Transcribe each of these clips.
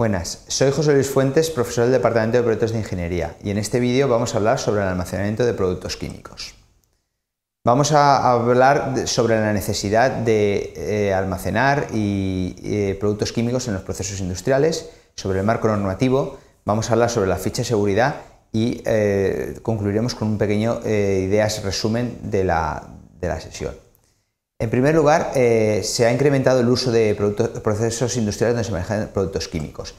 Buenas, soy José Luis Fuentes, profesor del Departamento de Proyectos de Ingeniería y en este vídeo vamos a hablar sobre el almacenamiento de productos químicos. Vamos a hablar sobre la necesidad de eh, almacenar y, eh, productos químicos en los procesos industriales, sobre el marco normativo, vamos a hablar sobre la ficha de seguridad y eh, concluiremos con un pequeño ideas resumen de la sesión. En primer lugar, eh, se ha incrementado el uso de procesos industriales donde se manejan productos químicos.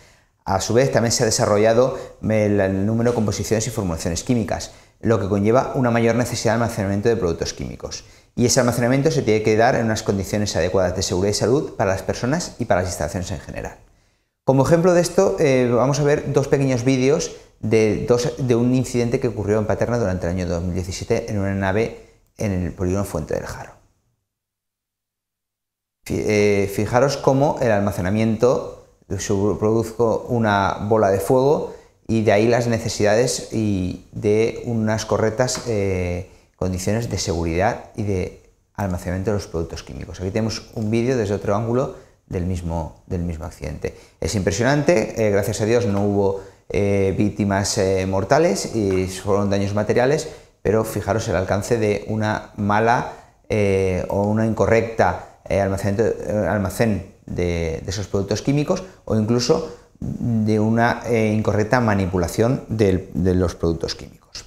A su vez, también se ha desarrollado el, número de composiciones y formulaciones químicas, lo que conlleva una mayor necesidad de almacenamiento de productos químicos. Y ese almacenamiento se tiene que dar en unas condiciones adecuadas de seguridad y salud para las personas y para las instalaciones en general. Como ejemplo de esto, eh, vamos a ver dos pequeños vídeos de, de un incidente que ocurrió en Paterna durante el año 2017 en una nave en el polígono Fuente del Jaro. Eh, fijaros cómo el almacenamiento produjo una bola de fuego y de ahí las necesidades y de unas correctas eh, condiciones de seguridad y de almacenamiento de los productos químicos. Aquí tenemos un vídeo desde otro ángulo del mismo, del mismo accidente. Es impresionante, eh, gracias a Dios no hubo víctimas mortales y fueron daños materiales, pero fijaros el alcance de una mala o una incorrecta eh, almacén, eh, de, esos productos químicos o incluso de una eh, incorrecta manipulación de los productos químicos.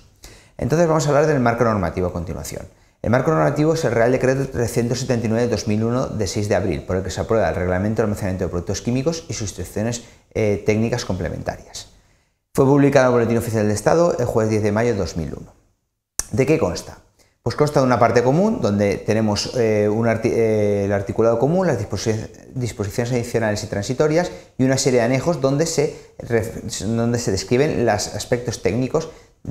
Entonces vamos a hablar del marco normativo a continuación. El marco normativo es el Real Decreto 379 de 2001 de 6 de abril, por el que se aprueba el Reglamento de Almacenamiento de Productos Químicos y sus instrucciones técnicas complementarias. Fue publicado en el Boletín Oficial del Estado el jueves 10 de mayo de 2001. ¿De qué consta? Pues consta de una parte común donde tenemos eh, eh, el articulado común, las disposiciones adicionales y transitorias y una serie de anejos donde se, describen los aspectos técnicos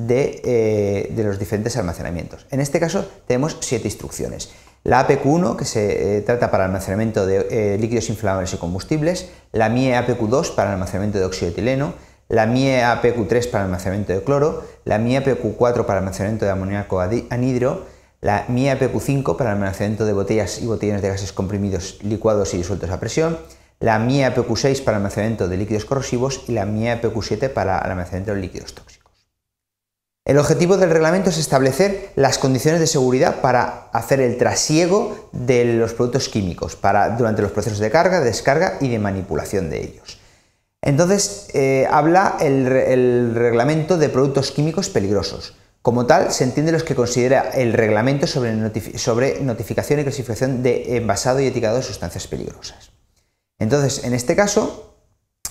eh, de, los diferentes almacenamientos. En este caso tenemos siete instrucciones. La APQ1, que se trata para almacenamiento de líquidos inflamables y combustibles, la MIE APQ2 para almacenamiento de óxido etileno, la MIE APQ3 para almacenamiento de cloro, la MIE APQ4 para almacenamiento de amoníaco anhidro, la MIE APQ5 para almacenamiento de botellas y botellones de gases comprimidos licuados y disueltos a presión, la MIE APQ6 para almacenamiento de líquidos corrosivos y la MIE APQ7 para almacenamiento de líquidos tóxicos. El objetivo del reglamento es establecer las condiciones de seguridad para hacer el trasiego de los productos químicos durante los procesos de carga, descarga y de manipulación de ellos. Entonces, eh, habla el, reglamento de productos químicos peligrosos. Como tal, se entiende los que considera el reglamento sobre, notificación y clasificación de envasado y etiquetado de sustancias peligrosas. Entonces, en este caso,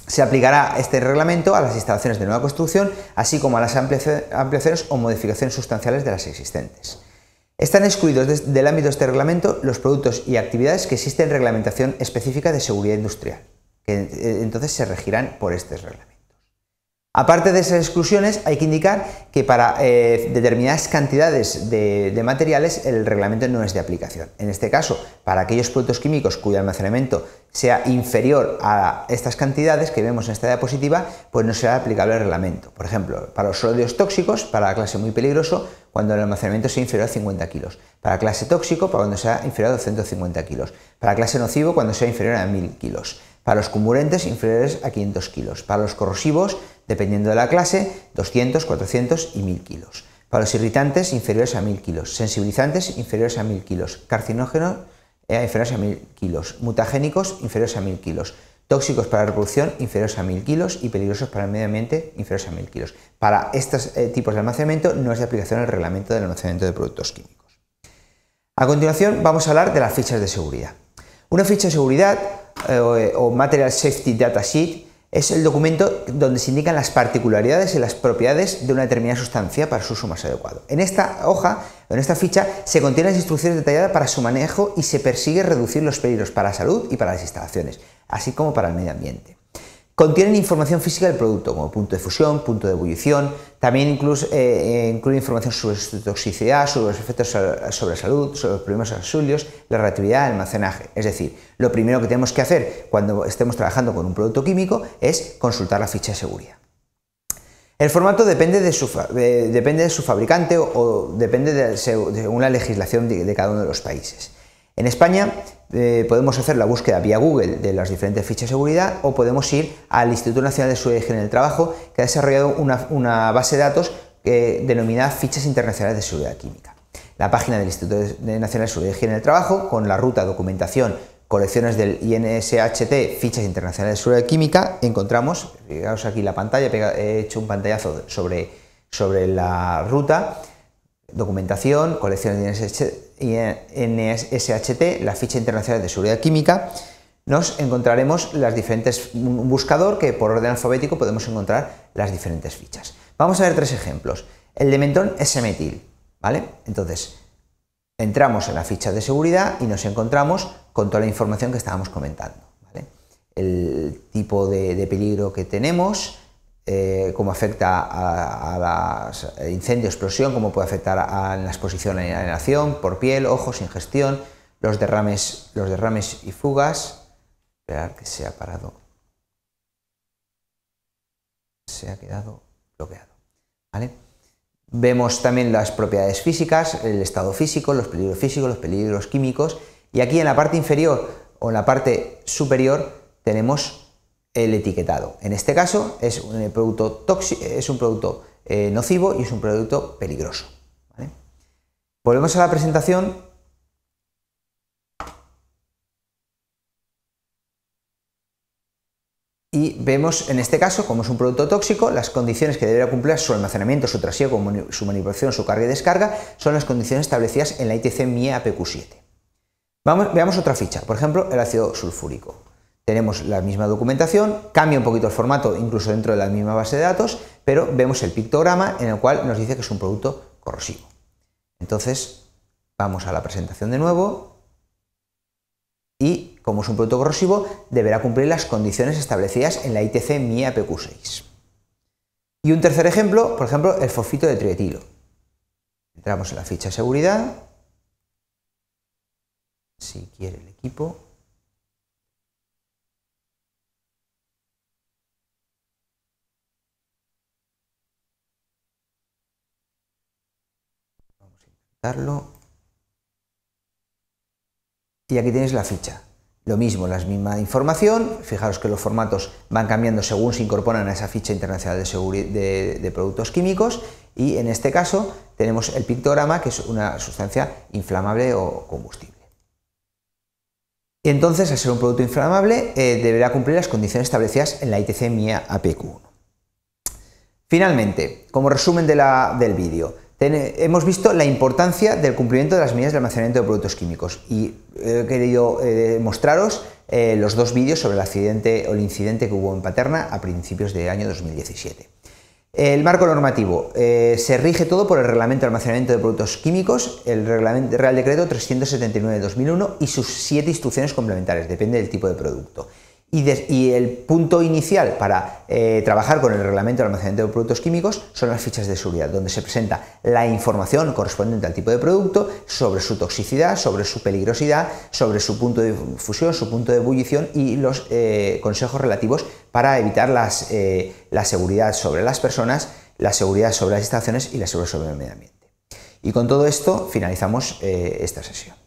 se aplicará este reglamento a las instalaciones de nueva construcción, así como a las ampliaciones o modificaciones sustanciales de las existentes. Están excluidos del ámbito de este reglamento los productos y actividades que existen reglamentación específica de seguridad industrial que eh, entonces se regirán por estos reglamentos. Aparte de esas exclusiones, hay que indicar que para eh, determinadas cantidades de, materiales el reglamento no es de aplicación. En este caso, para aquellos productos químicos cuyo almacenamiento sea inferior a estas cantidades que vemos en esta diapositiva, pues no será aplicable el reglamento. Por ejemplo, para los sólidos tóxicos, para la clase muy peligroso, cuando el almacenamiento sea inferior a 50 kilos. Para clase tóxico, para cuando sea inferior a 250 kilos. Para clase nocivo, cuando sea inferior a 1000 kilos. Para los comburentes inferiores a 500 kilos. Para los corrosivos, dependiendo de la clase, 200, 400 y 1000 kilos. Para los irritantes inferiores a 1000 kilos. Sensibilizantes inferiores a 1000 kilos. Carcinógenos eh, inferiores a 1000 kilos. Mutagénicos inferiores a 1000 kilos. Tóxicos para la reproducción inferiores a 1000 kilos y peligrosos para el medio ambiente inferiores a 1000 kilos. Para estos eh, tipos de almacenamiento no es de aplicación el reglamento del almacenamiento de productos químicos. A continuación vamos a hablar de las fichas de seguridad. Una ficha de seguridad eh, eh, o Material Safety Datasheet es el documento donde se indican las particularidades y las propiedades de una determinada sustancia para su uso más adecuado. En esta hoja, en esta ficha, se contienen las instrucciones detalladas para su manejo y se persigue reducir los peligros para la salud y para las instalaciones, así como para el medio ambiente. Contienen información física del producto, como punto de fusión, punto de ebullición, también incluso, eh, eh, incluye información sobre su toxicidad, sobre los efectos sobre la salud, sobre los problemas auxilios, la reactividad, el almacenaje. Es decir, lo primero que tenemos que hacer cuando estemos trabajando con un producto químico es consultar la ficha de seguridad. El formato depende de su, fabricante o, depende de, una legislación de cada uno de los países. En España eh, podemos hacer la búsqueda vía Google de las diferentes fichas de seguridad o podemos ir al Instituto Nacional de Seguridad Higiene del Trabajo que ha desarrollado una, base de datos eh, denominada Fichas Internacionales de Seguridad Química. La página del Instituto Nacional de Seguridad y Higiene del Trabajo con la ruta documentación colecciones del INSHT, fichas internacionales de seguridad química, encontramos, fijaos aquí la pantalla, he hecho un pantallazo sobre, sobre la ruta, documentación, colección NSHT, la ficha internacional de seguridad química, nos encontraremos las diferentes, un buscador que por orden alfabético podemos encontrar las diferentes fichas. Vamos a ver tres ejemplos. El de mentón es metil, ¿vale? Entonces, entramos en la ficha de seguridad y nos encontramos con toda la información que estábamos comentando, El tipo de peligro que tenemos, eh, cómo afecta a, incendio, explosión, cómo puede afectar a, la exposición a inhalación, por piel, ojos, ingestión, los derrames, los derrames y fugas. Esperar que se ha parado. Se ha quedado bloqueado. Vemos también las propiedades físicas, el estado físico, los peligros físicos, los peligros químicos. Y aquí en la parte inferior o en la parte superior tenemos el etiquetado. En este caso es un eh, producto, eh, es un producto eh, nocivo y es un producto peligroso. Volvemos a la presentación. Y vemos en este caso, como es un producto tóxico, las condiciones que deberá cumplir su almacenamiento, su trasiego, su manipulación, su carga y descarga, son las condiciones establecidas en la ITC MIE APQ7. veamos otra ficha, por ejemplo, el ácido sulfúrico tenemos la misma documentación, cambia un poquito el formato incluso dentro de la misma base de datos, pero vemos el pictograma en el cual nos dice que es un producto corrosivo. Entonces, vamos a la presentación de nuevo y como es un producto corrosivo, deberá cumplir las condiciones establecidas en la ITC MIA PQ6. Y un tercer ejemplo, por ejemplo, el fosfito de trietilo. Entramos en la ficha de seguridad, si quiere el equipo, Y aquí tenéis la ficha. Lo mismo, la misma información. Fijaros que los formatos van cambiando según se incorporan a esa ficha internacional de, productos químicos. Y en este caso tenemos el pictograma, que es una sustancia inflamable o combustible. Y entonces, al ser un producto inflamable, eh, deberá cumplir las condiciones establecidas en la ITC MIA APQ1. Finalmente, como resumen del vídeo, hemos visto la importancia del cumplimiento de las medidas de almacenamiento de productos químicos y eh, he querido eh, mostraros eh, los dos vídeos sobre el accidente o el incidente que hubo en Paterna a principios del año 2017. El marco normativo. se rige todo por el Reglamento de Almacenamiento de Productos Químicos, el Reglamento, Real Decreto 379 2001 y sus siete instrucciones complementarias, depende del tipo de producto. Y, el punto inicial para eh, trabajar con el reglamento de almacenamiento de productos químicos son las fichas de seguridad, donde se presenta la información correspondiente al tipo de producto, sobre su toxicidad, sobre su peligrosidad, sobre su punto de fusión, su punto de ebullición y los eh, consejos relativos para evitar eh, la seguridad sobre las personas, la seguridad sobre las instalaciones y la seguridad sobre el medio ambiente. Y con todo esto finalizamos esta sesión.